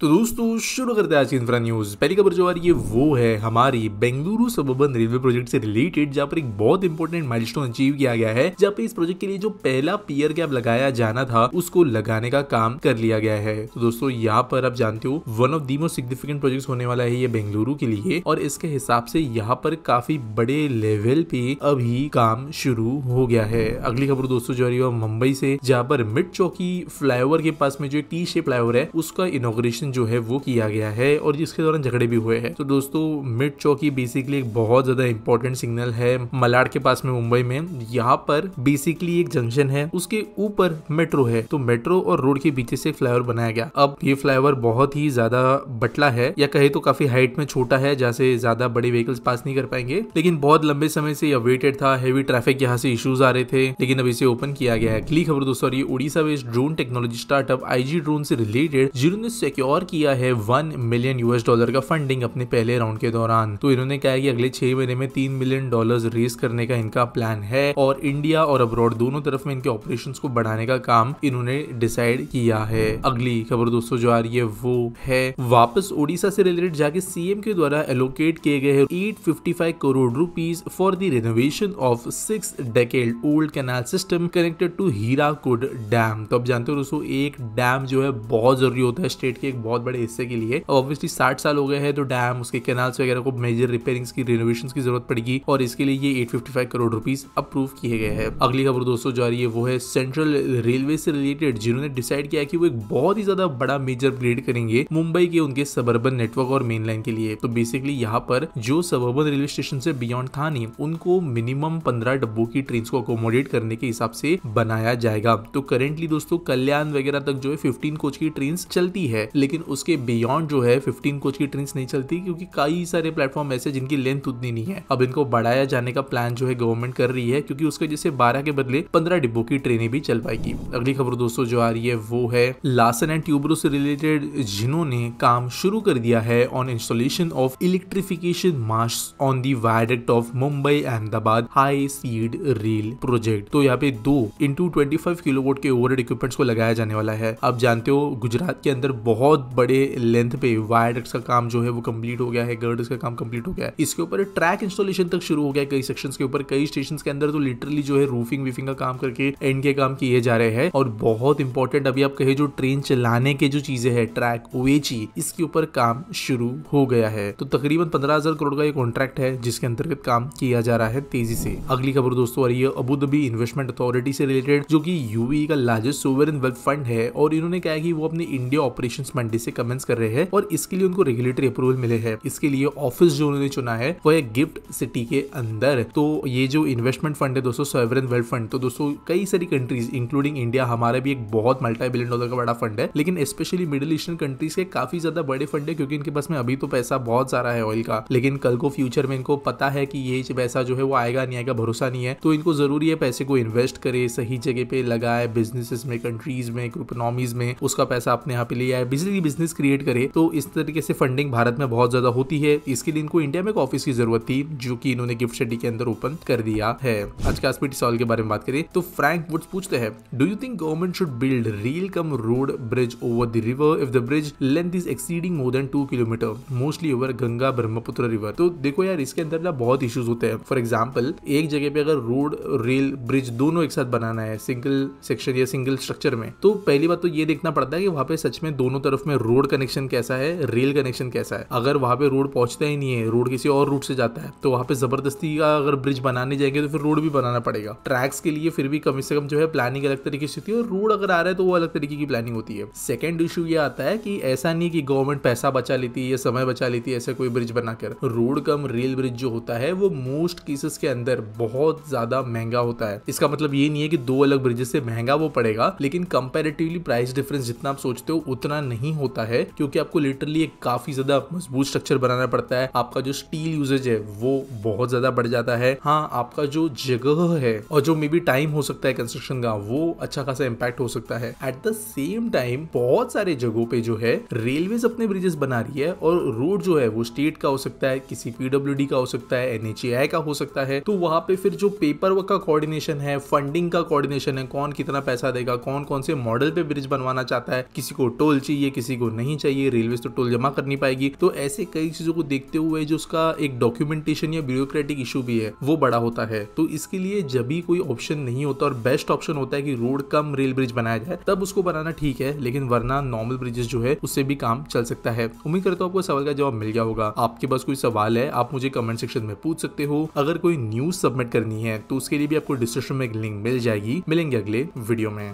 तो दोस्तों शुरू करते हैं आज की इंफ्रा न्यूज पहली खबर जो आ रही है वो है हमारी बेंगलुरु सबर्बन रेलवे प्रोजेक्ट से रिलेटेड जहाँ पर एक बहुत इंपॉर्टेंट माइलस्टोन अचीव किया गया है जहाँ पे इस प्रोजेक्ट के लिए जो पहला पियर कैप लगाया जाना था उसको लगाने का काम कर लिया गया है तो दोस्तों यहाँ पर आप जानते हो one of the most significant project होने वाला है ये बेंगलुरु के लिए और इसके हिसाब से यहाँ पर काफी बड़े लेवल पे अभी काम शुरू हो गया है अगली खबर दोस्तों जो आ रही है मुंबई से जहाँ पर मिड चौकी फ्लाईओवर के पास में जो टी शेप फ्लाईओवर है उसका इनोग्रेशन सेशन जो है वो किया गया है और जिसके दौरान झगड़े भी हुए हैं तो दोस्तों मिड चौकी बेसिकली एक बहुत ज्यादा इंपॉर्टेंट सिग्नल है मलाड के पास में मुंबई में यहाँ पर बेसिकली एक जंक्शन है उसके ऊपर मेट्रो है तो मेट्रो और रोड के बीच से फ्लाईओवर बनाया गया अब ये फ्लाईओवर बहुत ही ज्यादा बटला है या कहे तो काफी हाइट में छोटा है जहाँ से ज्यादा बड़े व्हीकल्स पास नहीं कर पाएंगे लेकिन बहुत लंबे समय से यह वेटेड था हेवी ट्रैफिक यहाँ से इश्यूज आ रहे थे लेकिन अब इसे ओपन किया गया है अगली खबर दोस्तों ये Odisha west drone technology startup IG drone से रिलेटेड जिन्होंने सिक्योर और किया है वन मिलियन यूएस डॉलर का फंडिंग अपने पहले राउंड के दौरान तो इन्होंने कहा कि अगले छह महीने में तीन मिलियन डॉलर रेस करने का इनका प्लान है और इंडिया और अब्रॉड दोनों तरफ में इनके ऑपरेशन को बढ़ाने का काम इन्होंने डिसाइड किया है अगली खबर दोस्तों जो आ रही है वो है वापस ओडिशा से रिलेटेड जाके सीएम के द्वारा एलोकेट किए गए eight fifty crore rupees for the renovation of six decade old canal system connected to Hirakud dam तो आप जानते हो दोस्तों एक डैम जो है बहुत जरूरी होता है स्टेट के एक बहुत बड़े हिस्से के लिए और ऑब्वियसली साठ साल हो गए हैं तो डैम उसके कैनाल्स वगैरह को मेजर रिपेयरिंग्स की रिनोवेशन की जरूरत पड़ेगी और इसके लिए ये 855 करोड़ रुपीज अप्रूव किए गए हैं अगली खबर दोस्तों जो रही है वो है सेंट्रल रेलवे से रिलेटेड जिन्होंने डिसाइड किया कि वो एक बहुत ही ज्यादा बड़ा मेजर अपग्रेड करेंगे मुंबई के उनके सबर्बन नेटवर्क और मेन लाइन के लिए तो बेसिकली यहाँ पर जो सबर्बन रेलवे स्टेशन से बियॉन्ड था नहीं उनको मिनिमम पंद्रह डब्बों की ट्रेन को अकोमोडेट करने के हिसाब से बनाया जाएगा तो करेंटली दोस्तों कल्याण वगैरह तक जो है फिफ्टीन कोच की ट्रेन चलती है लेकिन लेकिन उसके बियॉन्ड जो है फिफ्टीन कोच की ट्रेन नहीं चलती क्योंकि कई सारे प्लेटफॉर्म ऐसे जिनकी लेंथ उतनी नहीं है अब इनको बढ़ाया जाने का प्लान जो है गवर्नमेंट कर रही है क्योंकि उसके जैसे बारह के बदले पंद्रह डिब्बों की ट्रेनें भी चल पाएगी अगली खबर दोस्तों जो आ रही है वो है लासन एंड ट्यूबरो से रिलेटेड जिन्होंने काम शुरू कर दिया है on installation of electrification mast on the viaduct of Mumbai Ahmedabad high speed rail project तो यहाँ पे दो इंटू ट्वेंटी फाइव किलोवोट के ओवर इक्विपमेंट्स को लगाया जाने वाला है आप जानते हो गुजरात के अंदर बहुत बड़े लेंथ पे वायरडेक्स का काम जो है वो कंप्लीट हो गया है गर्डस का काम कंप्लीट हो गया है इसके ऊपर ट्रैक इंस्टॉलेशन तक शुरू हो गया कई सेक्शन के ऊपर कई स्टेशन के अंदर तो लिटरली जो है रूफिंग वीफिंग का काम करके एंड के काम किए जा रहे हैं और बहुत इंपॉर्टेंट अभी आप कहे जो ट्रेन चलाने के जो चीजें है ट्रैक वे इसके ऊपर काम शुरू हो गया है तो तकरीबन पंद्रह हजार करोड़ का ये कॉन्ट्रैक्ट है जिसके अंतर्गत काम किया जा रहा है तेजी से अगली खबर दोस्तों आ रही है अबूधाबी इन्वेस्टमेंट अथॉरिटी से रिलेटेड जो कि यूएई e का लार्जेस्ट सोवरन वेल्थ फंड है और इन्होंने कहा कि वो अपने इंडिया ऑपरेशन मंडे बर्थडे से कमेंस कर रहे हैं और इसके लिए उनको रेगुलेटरी अप्रूवल मिले हैं इसके लिए ऑफिस जो उन्होंने चुना है वो है गिफ्ट सिटी के अंदर तो ये जो इन्वेस्टमेंट फंड है दोस्तों सोवरन वेल्थ फंड तो दोस्तों कई सारी कंट्रीज इंक्लूडिंग इंडिया हमारे भी एक बहुत मल्टी बिलियन डॉलर का बड़ा फंड है लेकिन स्पेशली मिडिल ईस्टर्न कंट्रीज के काफी ज्यादा बड़े फंड है क्योंकि इनके पास में अभी तो पैसा बहुत सारा है ऑयल का लेकिन कल को फ्यूचर में इनको पता है कि ये पैसा जो है वो आएगा नहीं आएगा भरोसा नहीं है तो इनको जरूरी है पैसे को इन्वेस्ट करे सही जगह पे लगाए बिजनेसेस में कंट्रीज में इकोनॉमीज में उसका पैसा अपने यहाँ पे ले आए बिजली बिजनेस क्रिएट करे तो इस तरीके से फंडिंग भारत में बहुत ज्यादा होती है इसके लिए इनको इंडिया में एक ऑफिस की जरूरत थी जो कि इन्होंने गिफ्ट सिटी के अंदर ओपन कर दिया है आज के आसपी सॉल के बारे में बात करें तो फ्रैंक वुड्स पूछते हैं do you think government should build rail cum road bridge over the river if the bridge length is exceeding more than two kilometre mostly over Ganga Brahmaputra river तो देखो यार इसके अंदर ना बहुत इश्यूज होते हैं फॉर एग्जाम्पल एक जगह पे अगर रोड रेल ब्रिज दोनों एक साथ बनाना है सिंगल सेक्शन या सिंगल स्ट्रक्चर में तो पहली बात तो ये देखना पड़ता है कि वहाँ पे सच में दोनों तरफ में उसमें रोड कनेक्शन कैसा है रेल कनेक्शन कैसा है अगर वहां पे रोड पहुंचता ही नहीं है रोड किसी और रूट से जाता है तो वहाँ पे जबरदस्ती का अगर ब्रिज बनाने जाएंगे तो फिर रोड भी बनाना पड़ेगा ट्रैक्स के लिए फिर भी कम से कम जो है प्लानिंग अलग तरीके से होती है और रोड अगर आ रहा है तो वो अलग तरीके की प्लानिंग होती है सेकेंड इशू ये आता है कि ऐसा नहीं कि गवर्नमेंट पैसा बचा लेती है या समय बचा लेती है ऐसा कोई ब्रिज बनाकर रोड कम रेल ब्रिज जो होता है वो मोस्ट केसेस के अंदर बहुत ज्यादा महंगा होता है इसका मतलब ये नहीं है कि दो अलग ब्रिजेस से महंगा वो पड़ेगा लेकिन कंपेरेटिवली प्राइस डिफरेंस जितना आप सोचते हो उतना नहीं नहीं होता है क्योंकि आपको लिटरली एक काफी ज्यादा मजबूत स्ट्रक्चर बनाना पड़ता है आपका जो स्टील यूजेज है वो बहुत ज्यादा बढ़ जाता है हाँ आपका जो जगह है और जो मे बी टाइम हो सकता है कंस्ट्रक्शन का वो अच्छा खासा इम्पैक्ट हो सकता है एट द सेम टाइम बहुत सारे जगहों पे जो है रेलवेज अपने ब्रिजेस बना रही है और रोड जो है वो स्टेट का हो सकता है किसी पीडब्ल्यू का हो सकता है एन का हो सकता है तो वहां पे फिर जो पेपर वर्क का कोऑर्डिनेशन है फंडिंग का कोऑर्डिनेशन है कौन कितना पैसा देगा कौन कौन से मॉडल पे ब्रिज बनवाना चाहता है किसी को टोल चाहिए किसी किसी को नहीं चाहिए रेलवे तो टोल जमा करनी पाएगी तो ऐसे कई चीजों को देखते हुए जो उसका एक डॉक्यूमेंटेशन या ब्यूरोक्रेटिक इशू भी है वो बड़ा होता है तो इसके लिए जब भी कोई ऑप्शन नहीं होता और बेस्ट ऑप्शन होता है कि रोड कम रेल ब्रिज बनाया जाए तब उसको बनाना ठीक है लेकिन वरना नॉर्मल ब्रिजेस जो है उससे भी काम चल सकता है उम्मीद करता हूँ आपको सवाल का जवाब मिल गया होगा आपके पास कोई सवाल है आप मुझे कमेंट सेक्शन में पूछ सकते हो अगर कोई न्यूज सबमिट करनी है तो उसके लिए भी आपको डिस्क्रिप्शन में एक लिंक मिल जाएगी मिलेंगे अगले वीडियो में